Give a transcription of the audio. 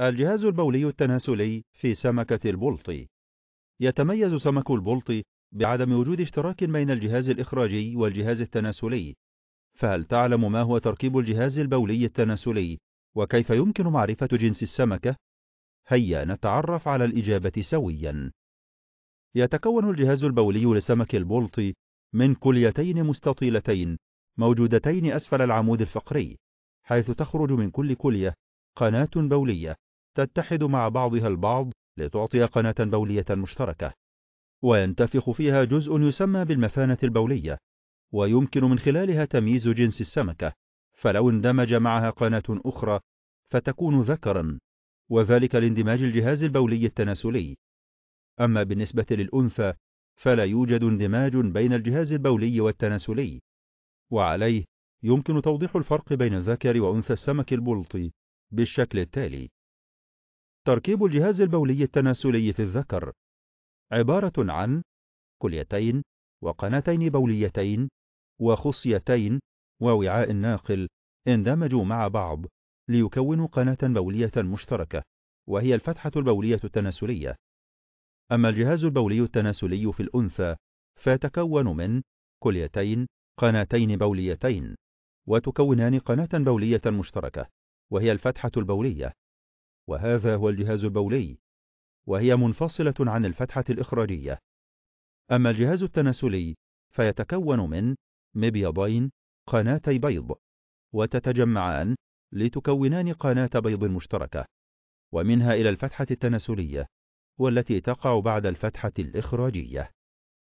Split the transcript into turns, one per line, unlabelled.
الجهاز البولي التناسلي في سمكة البلطي يتميز سمك البلطي بعدم وجود اشتراك بين الجهاز الإخراجي والجهاز التناسلي فهل تعلم ما هو تركيب الجهاز البولي التناسلي وكيف يمكن معرفة جنس السمكة؟ هيا نتعرف على الإجابة سويا يتكون الجهاز البولي لسمك البلطي من كليتين مستطيلتين موجودتين أسفل العمود الفقري حيث تخرج من كل كلية قناة بولية تتحد مع بعضها البعض لتعطي قناة بولية مشتركة وينتفخ فيها جزء يسمى بالمثانة البولية ويمكن من خلالها تمييز جنس السمكة فلو اندمج معها قناة أخرى فتكون ذكرا وذلك لاندماج الجهاز البولي التناسلي أما بالنسبة للأنثى فلا يوجد اندماج بين الجهاز البولي والتناسلي وعليه يمكن توضيح الفرق بين الذكر وأنثى السمك البلطي بالشكل التالي تركيب الجهاز البولي التناسلي في الذكر عبارة عن كليتين وقناتين بوليتين وخصيتين ووعاء ناقل اندمجوا مع بعض ليكونوا قناة بولية مشتركة وهي الفتحة البولية التناسلية أما الجهاز البولي التناسلي في الأنثى فيتكون من كليتين قناتين بوليتين وتكونان قناة بولية مشتركة وهي الفتحة البولية وهذا هو الجهاز البولي وهي منفصلة عن الفتحة الإخراجية أما الجهاز التناسلي فيتكون من مبيضين قناتي بيض وتتجمعان لتكونان قناة بيض مشتركة ومنها إلى الفتحة التناسلية والتي تقع بعد الفتحة الإخراجية